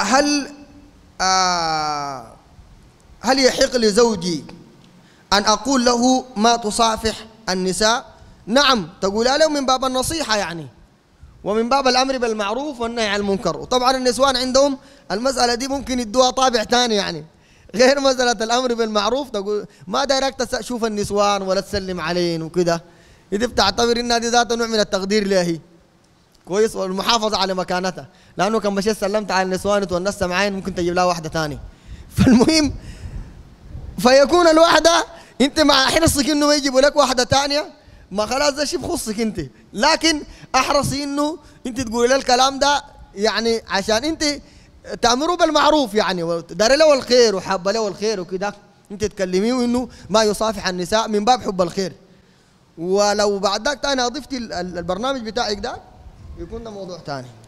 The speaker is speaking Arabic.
هل هل يحق لزوجي أن أقول له ما تصافح النساء نعم تقول له من باب النصيحة يعني ومن باب الأمر بالمعروف والنهي عن المنكر وطبعا النسوان عندهم المسألة دي ممكن يدوها طابع ثاني يعني غير مسألة الأمر بالمعروف تقول ما دايرك تشوف النسوان ولا تسلم عليهن وكده إذا بتعتبر إن هذه ذات نوع من التقدير لها كويس والمحافظه على مكانتها لانه كان مشيت سلمت على النسوان وتونست معين ممكن تجيب لها واحده ثانيه فالمهم فيكون الواحده انت مع حرصك انه يجيبوا لك واحده ثانيه ما خلاص ده شيء بخصك انت لكن احرصي انه انت تقولي له الكلام ده يعني عشان انت تامروا بالمعروف يعني داري له الخير وحابه له الخير وكده انت تكلميه انه ما يصافح النساء من باب حب الخير ولو بعد ذاك تاني اضفتي البرنامج بتاعك ده بيكون ده موضوع تاني